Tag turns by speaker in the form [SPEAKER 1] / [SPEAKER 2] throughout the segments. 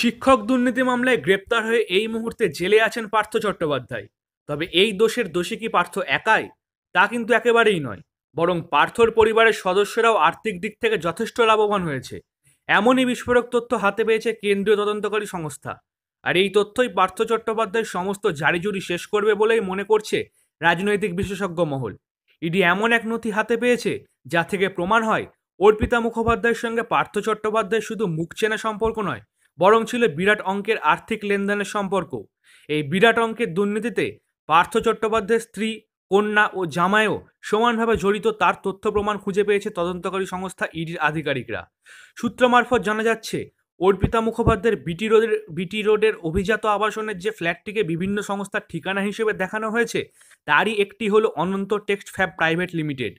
[SPEAKER 1] শিক্ষক দুর্নীতি মামলায় গ্রেপ্তার হয়ে এই মুহূর্তে জেলে আছেন পার্থ চট্টোপাধ্যায় তবে এই দোষের দোষী কি পার্থ একাই তা কিন্তু একেবারেই নয় বরং পার্থর পরিবারের সদস্যরাও আর্থিক দিক থেকে যথেষ্ট লাভবান হয়েছে এমনই বিস্ফোরক তথ্য হাতে পেয়েছে কেন্দ্রীয় তদন্তকারী সংস্থা আর এই তথ্যই পার্থ চট্টোপাধ্যায়ের সমস্ত জারিজুরি শেষ করবে বলেই মনে করছে রাজনৈতিক বিশেষজ্ঞ মহল ইডি এমন এক নথি হাতে পেয়েছে যা থেকে প্রমাণ হয় অর্পিতা মুখোপাধ্যায়ের সঙ্গে পার্থ চট্টোপাধ্যায় শুধু মুখ চেনা সম্পর্ক নয় বরং ছিল বিরাট অঙ্কের আর্থিক লেনদেনের সম্পর্ক এই বিরাট অঙ্কের দুর্নীতিতে পার্থ চট্টোপাধ্যায়ের স্ত্রী কন্যা ও জামায়ও সমানভাবে জড়িত তার তথ্য প্রমাণ খুঁজে পেয়েছে তদন্তকারী সংস্থা ইডির আধিকারিকরা সূত্র মারফত জানা যাচ্ছে অর্পিতা মুখোপাধ্যায়ের বিটি রোডের বিটি রোডের অভিজাত আবাসনের যে ফ্ল্যাটটিকে বিভিন্ন সংস্থার ঠিকানা হিসেবে দেখানো হয়েছে তারই একটি হলো Ananta text fab private limited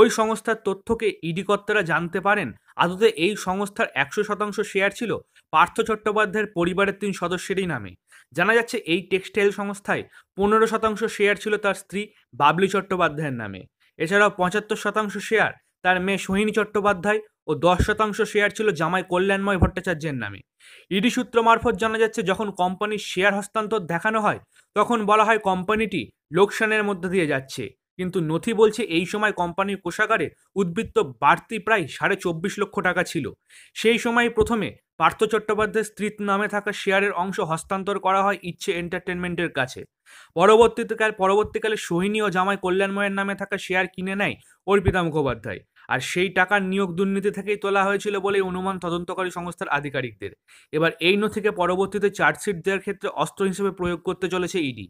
[SPEAKER 1] ওই সংস্থার তথ্যকে ইডি e কর্তারা জানতে পারেন আদতে এই সংস্থার একশো শতাংশ শেয়ার ছিল পার্থ চট্টোপাধ্যায়ের পরিবারের তিন সদস্যেরই নামে জানা যাচ্ছে এই টেক্সটাইল সংস্থায় পনেরো শতাংশ শেয়ার ছিল তার স্ত্রী বাবলি চট্টোপাধ্যায়ের নামে এছাড়াও পঁচাত্তর শতাংশ শেয়ার তার মেয়ে সোহিনী চট্টোপাধ্যায় ও দশ শতাংশ শেয়ার ছিল জামাই কল্যাণময় ভট্টাচার্যের নামে ইডি e সূত্র মারফত জানা যাচ্ছে যখন কোম্পানির শেয়ার হস্তান্তর দেখানো হয় তখন বলা হয় কোম্পানিটি লোকসানের মধ্যে দিয়ে যাচ্ছে কিন্তু নথি বলছে এই সময় কোম্পানির কোষাগারে উদ্বৃত্ত বাড়তি প্রায় সাড়ে চব্বিশ লক্ষ টাকা ছিল সেই সময় প্রথমে পার্থ চট্টোপাধ্যায়ের স্ত্রীত নামে থাকা শেয়ারের অংশ হস্তান্তর করা হয় ইচ্ছে এন্টারটেনমেন্টের কাছে পরবর্তীতে পরবর্তীকালে সোহিনী ও জামাই কল্যাণময়ের নামে থাকা শেয়ার কিনে নেয় অর্পিতা মুখোপাধ্যায় আর সেই টাকার নিয়োগ দুর্নীতি থেকেই তোলা হয়েছিল বলে অনুমান তদন্তকারী সংস্থার আধিকারিকদের এবার এই নথিকে পরবর্তীতে চার্জশিট দেওয়ার ক্ষেত্রে অস্ত্র হিসেবে প্রয়োগ করতে চলেছে ইডি